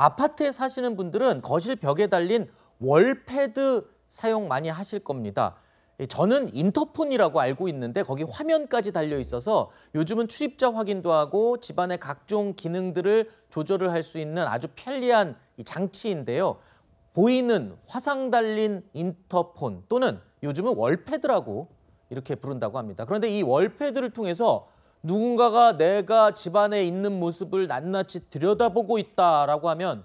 아파트에 사시는 분들은 거실 벽에 달린 월패드 사용 많이 하실 겁니다. 예, 저는 인터폰이라고 알고 있는데 거기 화면까지 달려 있어서 요즘은 출입자 확인도 하고 집안의 각종 기능들을 조절을 할 수 있는 아주 편리한 장치인데요. 보이는 화상 달린 인터폰 또는 요즘은 월패드라고 이렇게 부른다고 합니다. 그런데 이 월패드를 통해서 누군가가 내가 집안에 있는 모습을 낱낱이 들여다보고 있다라고 하면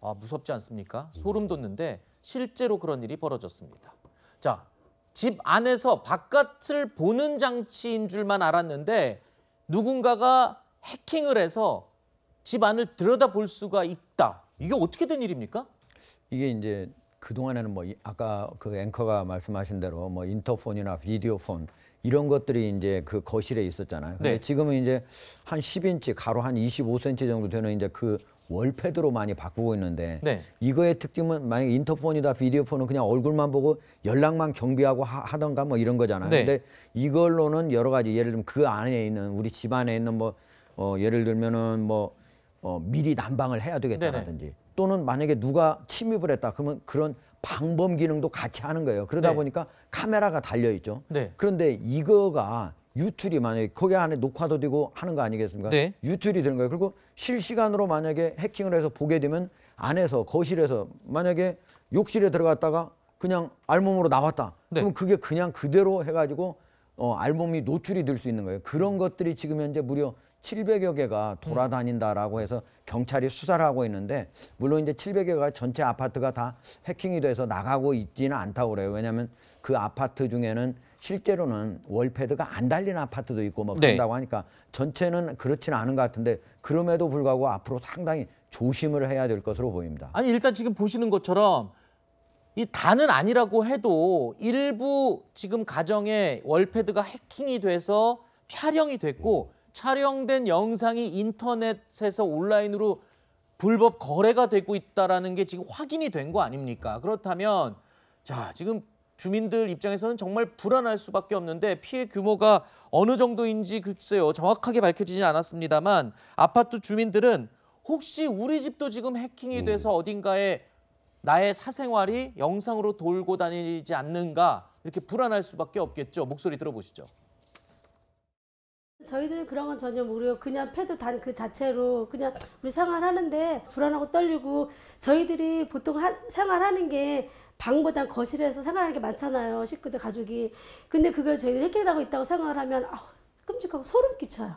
아, 무섭지 않습니까? 소름 돋는데 실제로 그런 일이 벌어졌습니다. 자, 집 안에서 바깥을 보는 장치인 줄만 알았는데 누군가가 해킹을 해서 집 안을 들여다볼 수가 있다. 이게 어떻게 된 일입니까? 이게 이제 그동안에는 뭐 아까 그 앵커가 말씀하신 대로 뭐 인터폰이나 비디오폰 이런 것들이 이제 그 거실에 있었잖아요. 근데 네. 지금은 이제 한 10인치 가로 한 25cm 정도 되는 이제 그 월패드로 많이 바꾸고 있는데 네. 이거의 특징은 만약 인터폰이다 비디오폰은 그냥 얼굴만 보고 연락만 경비하고 하, 던가뭐 이런 거잖아요. 네. 근데 이걸로는 여러 가지 예를 들면 그 안에 있는 우리 집 안에 있는 뭐 어, 예를 들면은 뭐 어, 미리 난방을 해야 되겠다라든지 네네. 또는 만약에 누가 침입을 했다 그러면 그런 방범 기능도 같이 하는 거예요. 그러다 네. 보니까 카메라가 달려 있죠. 네. 그런데 이거가 유출이 만약에 거기 안에 녹화도 되고 하는 거 아니겠습니까? 네. 유출이 되는 거예요. 그리고 실시간으로 만약에 해킹을 해서 보게 되면 안에서 거실에서 만약에 욕실에 들어갔다가 그냥 알몸으로 나왔다. 네. 그럼 그게 그냥 그대로 해가지고 어, 알몸이 노출이 될 수 있는 거예요. 그런 것들이 지금 현재 무려 700여 개가 돌아다닌다라고 해서 경찰이 수사를 하고 있는데 물론 이제 700여 개가 전체 아파트가 다 해킹이 돼서 나가고 있지는 않다고 그래요. 왜냐하면 그 아파트 중에는 실제로는 월패드가 안 달린 아파트도 있고 뭐 네. 그런다고 네. 하니까 전체는 그렇지는 않은 것 같은데 그럼에도 불구하고 앞으로 상당히 조심을 해야 될 것으로 보입니다. 아니 일단 지금 보시는 것처럼 이 다는 아니라고 해도 일부 지금 가정에 월패드가 해킹이 돼서 촬영이 됐고 촬영된 영상이 인터넷에서 온라인으로 불법 거래가 되고 있다라는 게 지금 확인이 된 거 아닙니까? 그렇다면 자 지금 주민들 입장에서는 정말 불안할 수밖에 없는데 피해 규모가 어느 정도인지 글쎄요 정확하게 밝혀지진 않았습니다만 아파트 주민들은 혹시 우리 집도 지금 해킹이 음. 돼서 어딘가에 나의 사생활이 영상으로 돌고 다니지 않는가 이렇게 불안할 수밖에 없겠죠 목소리 들어보시죠. 저희들은 그런 건 전혀 모르고 그냥 패드 단 그 자체로 그냥 우리 생활하는데 불안하고 떨리고 저희들이 보통 하, 생활하는 게방보다 거실에서 생활하는 게 많잖아요 식구들 가족이 근데 그걸 저희들이 해결하고 있다고 생각을 하면 아우, 끔찍하고 소름 끼쳐요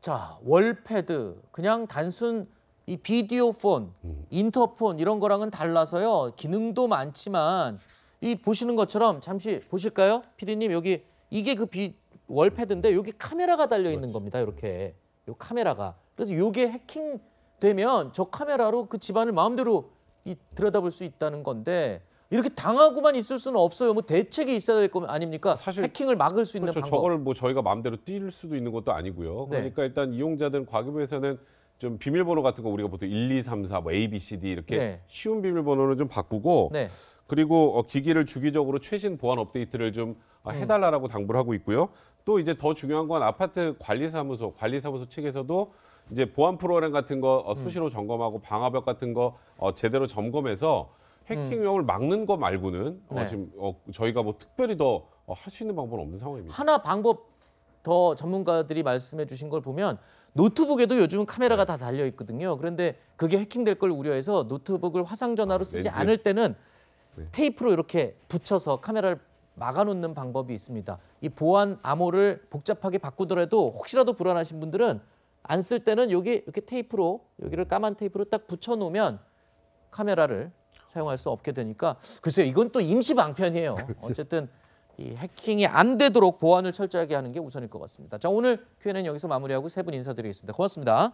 자 월패드 그냥 단순 이 비디오 폰 음. 인터폰 이런 거랑은 달라서요 기능도 많지만 이 보시는 것처럼 잠시 보실까요 피디님 여기 이게 그 비, 월패드인데 여기 카메라가 달려 있는 겁니다. 이렇게 요 카메라가 그래서 요게 해킹되면 저 카메라로 그 집안을 마음대로 이, 들여다볼 수 있다는 건데 이렇게 당하고만 있을 수는 없어요. 뭐 대책이 있어야 될 거 아닙니까? 사실 해킹을 막을 수 있는 그렇죠. 방법. 저걸 뭐 저희가 마음대로 뛸 수도 있는 것도 아니고요. 네. 그러니까 네. 일단 이용자들은 과기부에서는 좀 비밀번호 같은 거 우리가 보통 1, 2, 3, 4, 뭐 A, B, C, D 이렇게 네. 쉬운 비밀번호는 좀 바꾸고 네. 그리고 어, 기기를 주기적으로 최신 보안 업데이트를 좀 아, 음. 해달라라고 당부를 하고 있고요. 또 이제 더 중요한 건 아파트 관리사무소, 관리사무소 측에서도 이제 보안 프로그램 같은 거 어, 음. 수시로 점검하고 방화벽 같은 거 어, 제대로 점검해서 해킹 위을 음. 막는 거 말고는 어, 네. 지금 어, 저희가 뭐 특별히 더 할 수 있는 방법은 없는 상황입니다. 하나 방법 더 전문가들이 말씀해 주신 걸 보면 노트북에도 요즘은 카메라가 네. 다 달려 있거든요. 그런데 그게 해킹될 걸 우려해서 노트북을 화상 전화로 아, 쓰지 렌즈. 않을 때는 네. 테이프로 이렇게 붙여서 카메라를 막아놓는 방법이 있습니다. 이 보안 암호를 복잡하게 바꾸더라도 혹시라도 불안하신 분들은 안 쓸 때는 여기 이렇게 테이프로 여기를 까만 테이프로 딱 붙여놓으면 카메라를 사용할 수 없게 되니까 글쎄요 이건 또 임시 방편이에요. 어쨌든 이 해킹이 안 되도록 보안을 철저하게 하는 게 우선일 것 같습니다. 자 오늘 q a 여기서 마무리하고 세 분 인사드리겠습니다. 고맙습니다.